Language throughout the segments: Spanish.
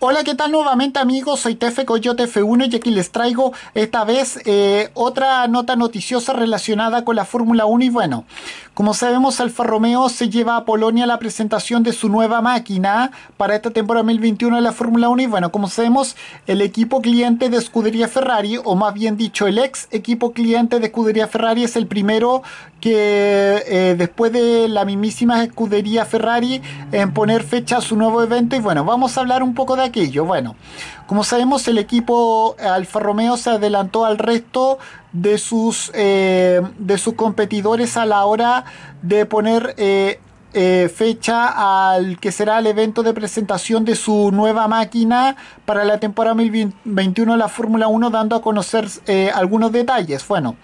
Hola, ¿qué tal nuevamente amigos? Soy Tefe Coyote F1 y aquí les traigo esta vez eh, otra nota noticiosa relacionada con la Fórmula 1 y bueno, como sabemos Alfa Romeo se lleva a Polonia la presentación de su nueva máquina para esta temporada 2021 de la Fórmula 1 y bueno, como sabemos el equipo cliente de escudería Ferrari o más bien dicho el ex equipo cliente de escudería Ferrari es el primero que eh, después de la mismísima escudería Ferrari en poner fecha a su nuevo evento y bueno, vamos a hablar un poco de aquello. Bueno, como sabemos, el equipo Alfa Romeo se adelantó al resto de sus, eh, de sus competidores a la hora de poner eh, eh, fecha al que será el evento de presentación de su nueva máquina para la temporada 2021 de la Fórmula 1, dando a conocer algunos detalles. Bueno.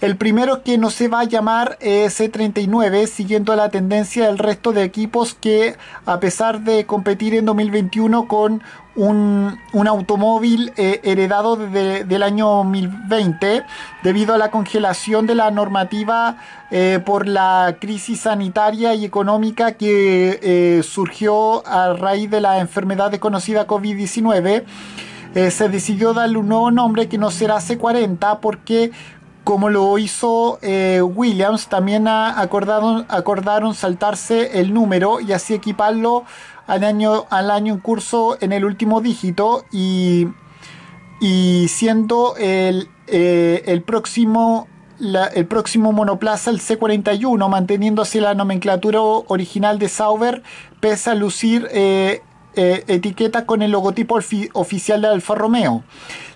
El primero que no se va a llamar es C39, e siguiendo la tendencia del resto de equipos que, a pesar de competir en 2021 con un, automóvil eh, heredado del año 2020, debido a la congelación de la normativa eh, por la crisis sanitaria y económica que eh, surgió a raíz de la enfermedad desconocida COVID-19, se decidió darle un nuevo nombre que no será C40 porque como lo hizo eh, Williams, también acordaron, saltarse el número y así equiparlo al año, al año en curso en el último dígito y, siendo el, eh, próximo el próximo monoplaza, el C41, manteniendo así la nomenclatura original de Sauber, pese a lucir eh, eh, etiqueta con el logotipo oficial de Alfa Romeo.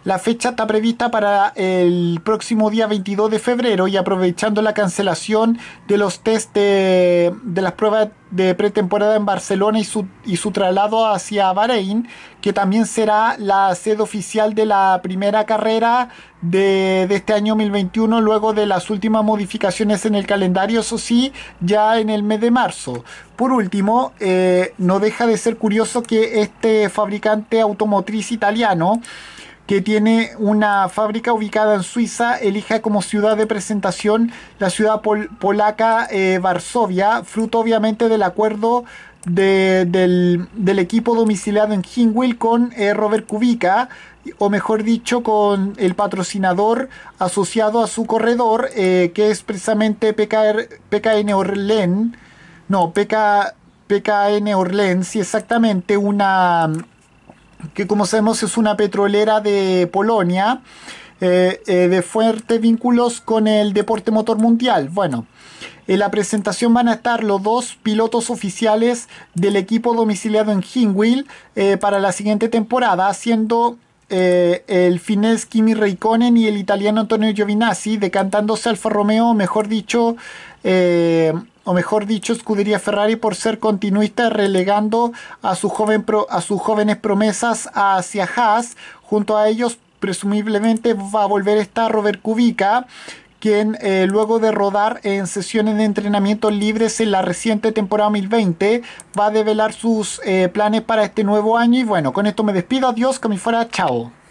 La fecha está prevista para el próximo día 22 de febrero y aprovechando la cancelación de los test de, las pruebas de pretemporada en Barcelona y su, y su traslado hacia Bahrein, que también será la sede oficial de la primera carrera de, este año 2021 luego de las últimas modificaciones en el calendario, eso sí, ya en el mes de marzo. Por último, eh, no deja de ser curioso que este fabricante automotriz italiano que tiene una fábrica ubicada en Suiza, elija como ciudad de presentación la ciudad polaca eh, Varsovia, fruto obviamente del acuerdo del, equipo domiciliado en Hingwil con eh, Robert Kubica, o mejor dicho, con el patrocinador asociado a su corredor, eh, que es precisamente PKN Orlen, no, PK, PKN Orlen, sí, exactamente, una que como sabemos es una petrolera de Polonia eh, eh, de fuertes vínculos con el deporte motor mundial. Bueno, en la presentación van a estar los dos pilotos oficiales del equipo domiciliado en Hingwil eh, para la siguiente temporada, siendo el finés Kimi Raikkonen y el italiano Antonio Giovinazzi, decantándose Alfa Romeo, mejor dicho, o mejor dicho, escudería Ferrari por ser continuista, relegando a, a sus jóvenes promesas hacia Haas, junto a ellos presumiblemente va a volver a estar Robert Kubica, quien eh, luego de rodar en sesiones de entrenamiento libres en la reciente temporada 2020 va a develar sus eh, planes para este nuevo año. Y bueno, con esto me despido, adiós, que me fuera, chao.